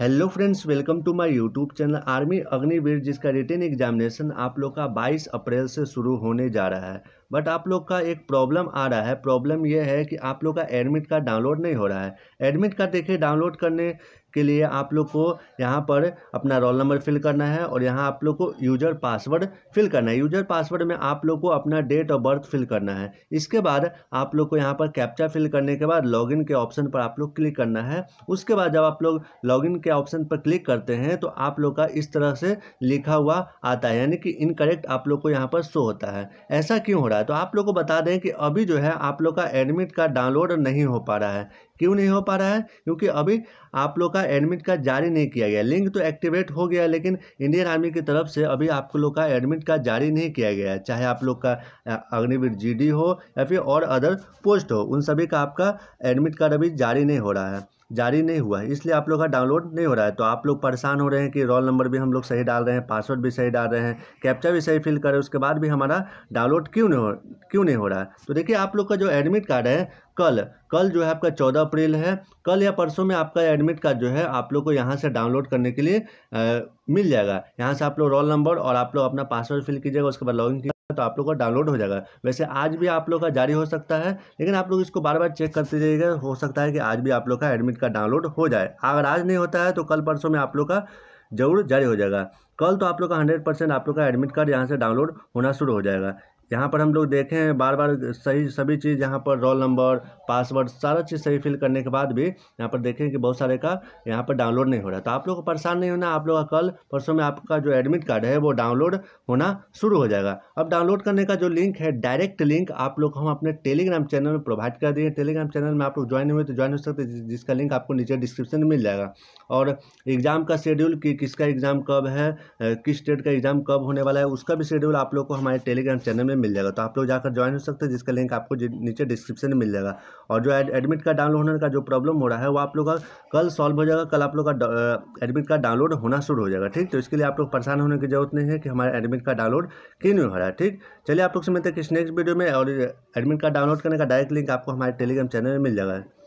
hello friends welcome to my YouTube channel army Agniveer जिसका return examination आप लोग का 22 अप्रैल से शुरू होने जा रहा है बट आप लोग का एक प्रॉब्लम आ रहा है प्रॉब्लम यह है कि आप लोग का एडमिट कार्ड डाउनलोड नहीं हो रहा है एडमिट कार्ड देखिए डाउनलोड करने के लिए आप लोग को यहाँ पर अपना रोल नंबर फिल करना है और यहाँ आप लोग को यूजर पासवर्ड फिल करना है यूजर पासवर्ड में आप लोग को अपना डेट ऑफ बर्थ फिल करना है इसके बाद आप लोग को यहाँ पर कैप्चा फिल करने के बाद लॉगिन के ऑप्शन पर आप लोग क्लिक करना है उसके बाद जब आप लोग लॉगिन के ऑप्शन पर क्लिक करते हैं तो आप लोग का इस तरह से लिखा हुआ आता है यानी कि इनकरेक्ट आप लोग को यहाँ पर शो होता है ऐसा क्यों हो रहा है तो आप लोग को बता दें कि अभी जो है आप लोग का एडमिट कार्ड डाउनलोड नहीं हो पा रहा है क्यों नहीं हो पा रहा है क्योंकि अभी आप लोग का का एडमिट कार्ड जारी नहीं किया गया लिंक तो एक्टिवेट हो गया लेकिन इंडियन आर्मी की तरफ से अभी आप लोग का एडमिट कार्ड जारी नहीं किया गया है चाहे आप लोग का अग्निवीर जी हो या फिर और अदर पोस्ट हो उन सभी का आपका एडमिट कार्ड अभी जारी नहीं हो रहा है जारी नहीं हुआ है इसलिए आप लोग का डाउनलोड नहीं हो रहा है तो आप लोग परेशान हो रहे हैं कि रोल नंबर भी हम लोग सही डाल रहे हैं पासवर्ड भी सही डाल रहे हैं कैप्चा भी सही फिल कर रहे हैं उसके बाद भी हमारा डाउनलोड क्यों नहीं हो क्यों नहीं हो रहा है तो देखिए आप लोग का जो एडमिट कार्ड है कल कल जो है आपका चौदह अप्रैल है कल या परसों में आपका एडमिट कार्ड जो है आप लोग को यहाँ से डाउनलोड करने के लिए आ, मिल जाएगा यहाँ से आप लोग रोल नंबर और आप लोग अपना पासवर्ड फिल कीजिएगा उसके बाद लॉगिन तो आप लोग का डाउनलोड हो जाएगा वैसे आज भी आप लोग का जारी हो सकता है लेकिन आप लोग इसको बार बार चेक करते जाइएगा हो सकता है कि आज भी आप लोग का एडमिट कार्ड डाउनलोड हो जाए अगर आज नहीं होता है तो कल परसों में आप लोग का जरूर जारी हो जाएगा कल तो आप लोग का हंड्रेड परसेंट आप लोग का एडमिट कार्ड यहाँ से डाउनलोड होना शुरू हो जाएगा यहाँ पर हम लोग देखे हैं बार बार सही सभी चीज़ यहाँ पर रोल नंबर पासवर्ड सारा चीज़ सही फिल करने के बाद भी यहाँ पर देखें कि बहुत सारे का यहाँ पर डाउनलोड नहीं हो रहा तो आप लोग को परेशान नहीं होना आप लोग का कल परसों में आपका जो एडमिट कार्ड है वो डाउनलोड होना शुरू हो जाएगा अब डाउनलोड करने का जो लिंक है डायरेक्ट लिंक आप लोग हम अपने टेलीग्राम चैनल में प्रोवाइड कर दिए टेलीग्राम चैनल में आप लोग ज्वाइन हुए तो ज्वाइन हो सकते जिसका लिंक आपको नीचे डिस्क्रिप्शन में मिल जाएगा और एग्ज़ाम का शेड्यूल कि किसका एग्ज़ाम कब है किस डेट का एग्ज़ाम कब होने वाला है उसका भी शेड्यूल आप लोग को हमारे टेलीग्राम चैनल में मिल जाएगा तो आप लोग जाकर ज्वाइन हो सकते हैं जिसका लिंक आपको नीचे डिस्क्रिप्शन में मिल जाएगा और जो एडमिट कार्ड डाउनलोड होने का जो प्रॉब्लम हो रहा है वो आप लोग का कल सॉल्व हो जाएगा कल आप लोग का एडमिट कार्ड डाउनलोड होना शुरू हो जाएगा ठीक तो इसके लिए आप लोग परेशान होने की जरूरत नहीं है कि हमारा एडमिट कार्ड डाउनलोड क्यों नहीं हो रहा है ठीक चलिए आप लोग से मिलते हैं किस नेक्स्ट वीडियो में और एडमिट कार्ड डाउनलोड करने का डायरेक्ट लिंक आपको हमारे टेलीग्राम चैनल में मिल जाएगा